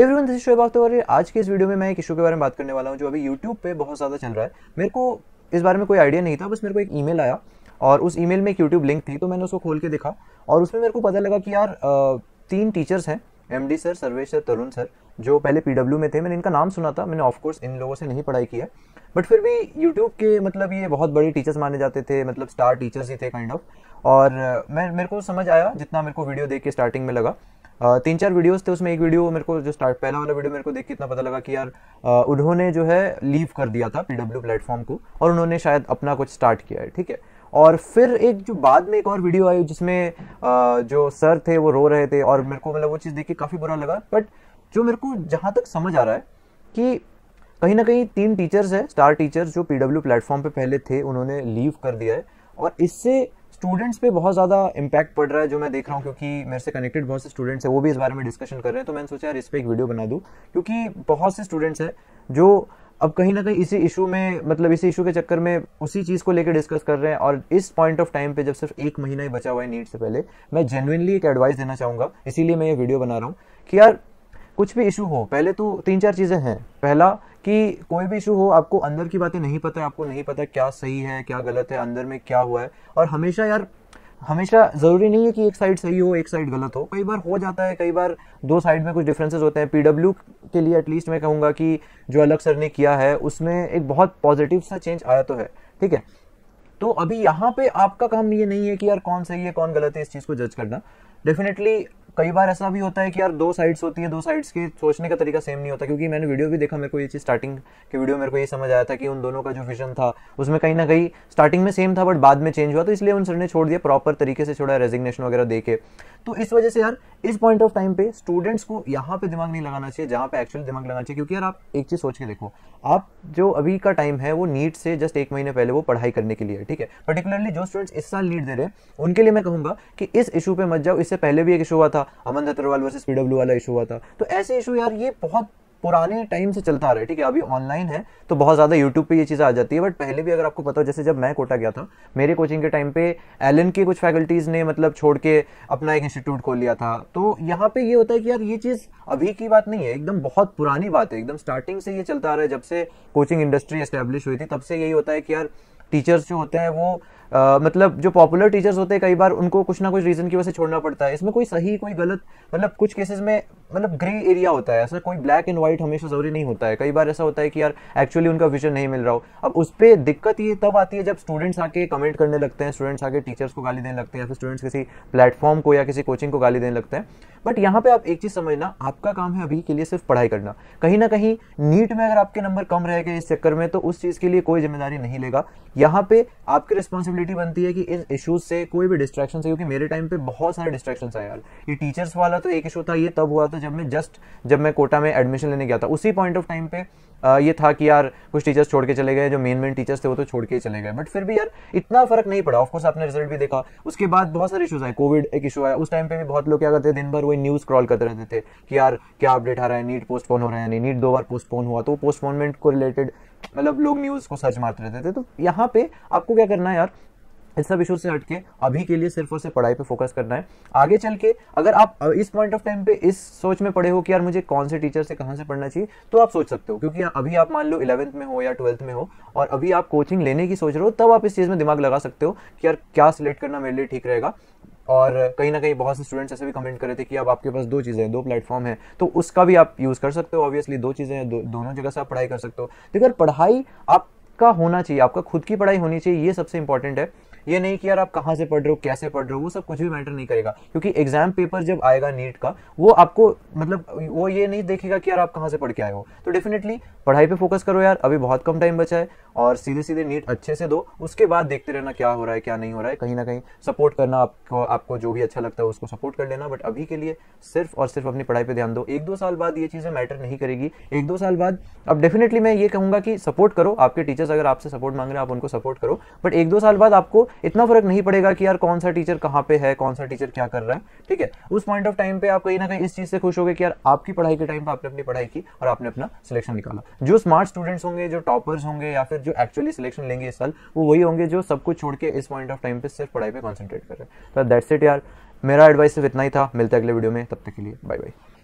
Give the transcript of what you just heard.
everyone this show बात और आज के इस वीडियो में मैं एक इशू के बारे में बात करने वाला हूँ जो अभी यूट्यूब पे बहुत ज़्यादा चल रहा है मेरे को इस बारे में कोई आइडिया नहीं था बस मेरे को एक ईमेल आया और उस ईमेल में एक यूट्यूब लिंक थी तो मैंने उसको खोल के देखा और उसमें मेरे को पता लगा कि यार तीन टीचर्स हैं एम sir Sarvesh sir Tarun sir जो पहले पी में थे मैंने इनका नाम सुना था मैंने ऑफकोर्स इन लोगों से नहीं पढ़ाई की है बट फिर भी यूट्यूब के मतलब ये बहुत बड़े टीचर्स माने जाते थे मतलब स्टार टीचर्स ही थे काइंड kind ऑफ of, और मैं मेरे को समझ आया जितना मेरे को वीडियो देख के स्टार्टिंग में लगा तीन चार वीडियोस थे उसमें एक वीडियो मेरे को जो स्टार्ट पहला वाला वीडियो मेरे को देख के इतना पता लगा कि यार उन्होंने जो है लीव कर दिया था पीडब्ल्यू प्लेटफॉर्म को और उन्होंने शायद अपना कुछ स्टार्ट किया है ठीक है और फिर एक जो बाद में एक और वीडियो आई जिसमें जो सर थे वो रो रहे थे और मेरे को मतलब वो चीज़ देख के काफ़ी बुरा लगा बट जो मेरे को जहाँ तक समझ आ रहा है कि कहीं ना कहीं तीन टीचर्स हैं स्टार टीचर्स जो पीडब्ल्यू प्लेटफॉर्म पे पहले थे उन्होंने लीव कर दिया है और इससे स्टूडेंट्स पे बहुत ज़्यादा इम्पैक्ट पड़ रहा है जो मैं देख रहा हूँ क्योंकि मेरे से कनेक्टेड बहुत से स्टूडेंट्स हैं वो भी इस बारे में डिस्कशन कर रहे हैं तो मैंने सोचा यार इस पर एक वीडियो बना दूँ क्योंकि बहुत से स्टूडेंट्स हैं जो अब कहीं ना कहीं इसी इशू में मतलब इसी इशू के चक्कर में उसी चीज़ को लेकर डिस्कस कर रहे हैं और इस पॉइंट ऑफ टाइम पे जब सिर्फ एक महीना ही बचा हुआ है नीट से पहले मैं जेनुअनली एक एडवाइस देना चाहूँगा इसीलिए मैं ये वीडियो बना रहा हूँ कि यार कुछ भी इशू हो पहले तो तीन चार चीज़ें हैं पहला कि कोई भी इशू हो आपको अंदर की बातें नहीं पता है आपको नहीं पता क्या सही है क्या गलत है अंदर में क्या हुआ है और हमेशा यार हमेशा ज़रूरी नहीं है कि एक साइड सही हो एक साइड गलत हो कई बार हो जाता है कई बार दो साइड में कुछ डिफरेंसेस होते हैं पीडब्ल्यू के लिए एटलीस्ट मैं कहूँगा कि जो अलग सर ने किया है उसमें एक बहुत पॉजिटिव सा चेंज आया तो है ठीक है तो अभी यहाँ पे आपका काम ये नहीं है कि यार कौन सही है कौन गलत है इस चीज़ को जज करना डेफिनेटली कई बार ऐसा भी होता है कि यार दो साइड्स होती है दो साइड्स की सोचने का तरीका सेम नहीं होता क्योंकि मैंने वीडियो भी देखा मेरे को ये चीज़ स्टार्टिंग के वीडियो मेरे को ये समझ आया था कि उन दोनों का जो विजन था उसमें कहीं ना कहीं स्टार्टिंग में सेम था बट बाद में चेंज हुआ तो इसलिए उन सर ने छोड़ दिया प्रॉपर तरीके से छोड़ा रेजिग्नेशन वगैरह दे के तो इस वजह से यार इस पॉइंट ऑफ टाइम पे स्टूडेंट्स को यहाँ पे दिमाग नहीं लगाना चाहिए जहाँ पे एक्चुअल दिमाग लगाना चाहिए क्योंकि यार आप एक चीज़ सोच के देखो आप जो अभी का टाइम है वो नीट से जस्ट एक महीने पहले वो पढ़ाई करने के लिए ठीक है पर्टिकुलरली जो स्टूडेंट्स इस साल नीट दे रहे हैं उनके लिए मैं कहूँगा कि इस इशू पे मत जाओ इससे पहले भी एक इशू हुआ था था अमन दत्तरवाल वर्सेस पीडब्ल्यू वाला इशू हुआ था तो ऐसे इशू यार ये बहुत पुराने टाइम से चलता आ रहा है ठीक है अभी ऑनलाइन है तो बहुत ज़्यादा यूट्यूब पे ये चीज़ें आ जाती है बट पहले भी अगर आपको पता हो जैसे जब मैं कोटा गया था मेरे कोचिंग के टाइम पे एलन के कुछ फैकल्टीज़ ने मतलब छोड़ के अपना एक इंस्टीट्यूट खोल लिया था तो यहाँ पे ये होता है कि यार ये चीज़ अभी की बात नहीं है एकदम बहुत पुरानी बात है एकदम स्टार्टिंग से ये चलता आ रहा है जब से कोचिंग इंडस्ट्री एस्टेब्लिश हुई थी तब से यही होता है कि यार टीचर्स जो होते हैं वो आ, मतलब जो पॉपुलर टीचर्स होते हैं कई बार उनको कुछ ना कुछ रीज़न की वजह से छोड़ना पड़ता है इसमें कोई सही कोई गलत मतलब कुछ केसेस में मतलब ग्रे एरिया होता है ऐसा कोई ब्लैक एंड व्हाइट हमेशा ज़रूरी नहीं होता है कई बार ऐसा होता है कि यार एक्चुअली उनका विजन नहीं मिल रहा हो अब उस पर दिक्कत ये तब आती है जब स्टूडेंट्स आके कमेंट करने लगते हैं स्टूडेंट्स आके टीचर्स को गाली देने लगते हैं या फिर स्टूडेंट्स किसी प्लेटफॉर्म को या किसी कोचिंग को गाली देने लगते हैं बट यहाँ पे आप एक चीज़ समझना आपका काम है अभी के लिए सिर्फ पढ़ाई करना कहीं ना कहीं नीट में अगर आपके नंबर कम रह गए इस चक्कर में तो उस चीज़ के लिए कोई जिम्मेदारी नहीं लेगा यहाँ पे आपकी रिस्पॉन्सिबिलिटी पॉसिबिलिटी बनती है कि इन इश्यूज से कोई भी डिस्ट्रैक्शन से क्योंकि मेरे टाइम पे बहुत सारे डिस्ट्रैक्शन आए यार ये टीचर्स वाला तो एक इशू था ये तब हुआ था जब मैं जस्ट जब मैं कोटा में एडमिशन लेने गया था उसी पॉइंट ऑफ टाइम पे आ, ये था कि यार कुछ टीचर्स छोड़ के चले गए जो मेन मेन टीचर्स थे वो तो छोड़ के चले गए बट फिर भी यार इतना फर्क नहीं पड़ा ऑफकोर्स आपने रिजल्ट भी देखा उसके बाद बहुत सारे इशूज आए कोविड एक इशू आया उस टाइम पे भी बहुत लोग क्या करते थे दिन भर वही न्यूज क्रॉल करते रहते थे कि यार क्या अपडेट आ रहा है नीट पोस्टपोन हो रहा है नहीं नीट दो बार पोस्टपोन हुआ तो पोस्टपोनमेंट को रिलेटेड मतलब लोग न्यूज को सर्च मारते रहते थे तो यहाँ पे आपको क्या करना है यार इन सब इशू से हटके अभी के लिए सिर्फ और सिर्फ पढ़ाई पे फोकस करना है आगे चल के अगर आप इस पॉइंट ऑफ टाइम पे इस सोच में पढ़े हो कि यार मुझे कौन से टीचर से कहाँ से पढ़ना चाहिए तो आप सोच सकते हो क्योंकि अभी आप मान लो इलेवंथ में हो या ट्वेल्थ में हो और अभी आप कोचिंग लेने की सोच रहे हो तब आप इस चीज़ में दिमाग लगा सकते हो कि यार क्या सिलेक्ट करना मेरे लिए ठीक रहेगा और कहीं ना कहीं बहुत से स्टूडेंट्स ऐसे भी कमेंट कर रहे थे कि अब आपके पास दो चीज़ें हैं दो प्लेटफॉर्म है तो उसका भी आप यूज़ कर सकते हो ऑब्वियसली दो चीज़ें हैं दो, दोनों जगह से आप पढ़ाई कर सकते हो देखो पढ़ाई आपका होना चाहिए आपका खुद की पढ़ाई होनी चाहिए ये सबसे इंपॉर्टेंट है ये नहीं कि यार आप कहाँ से पढ़ रहे हो कैसे पढ़ रहे हो वो सब कुछ भी मैटर नहीं करेगा क्योंकि एग्जाम पेपर जब आएगा नीट का वो आपको मतलब वो ये नहीं देखेगा कि यार आप कहाँ से पढ़ के आए हो तो डेफिनेटली पढ़ाई पे फोकस करो यार अभी बहुत कम टाइम बचा है और सीधे सीधे नीट अच्छे से दो उसके बाद देखते रहना क्या हो रहा है क्या नहीं हो रहा है कहीं ना कहीं सपोर्ट करना आपको आपको जो भी अच्छा लगता है उसको सपोर्ट कर लेना बट अभी के लिए सिर्फ और सिर्फ अपनी पढ़ाई पे ध्यान दो एक दो साल बाद ये चीज़ें मैटर नहीं करेगी एक दो साल बाद अब डेफिनेटली मैं ये कहूँगा कि सपोर्ट करो आपके टीचर्स अगर आपसे सपोर्ट मांग रहे हैं आप उनको सपोर्ट करो बट एक दो साल बाद आपको इतना फर्क नहीं पड़ेगा कि यार कौन सा टीचर कहाँ पे है कौन सा टीचर क्या कर रहा है ठीक है उस पॉइंट ऑफ टाइम पे आप कहीं ना कहीं इस चीज से खुश होगे कि यार आपकी पढ़ाई के टाइम पर आपने अपनी पढ़ाई की और आपने अपना सिलेक्शन निकाला जो स्मार्ट स्टूडेंट्स होंगे जो टॉपर्स होंगे या फिर जो एक्चुअली सिलेक्शन लेंगे इस साल वो वही होंगे जो सब कुछ छोड़ के इस पॉइंट ऑफ टाइम पे सिर्फ पढ़ाई पे कॉन्सेंट्रेट कर रहे हैं तो दैट्स इट यार मेरा एडवाइस सिर्फ इतना ही था मिलते अगले वीडियो में तब तक के लिए बाय बाय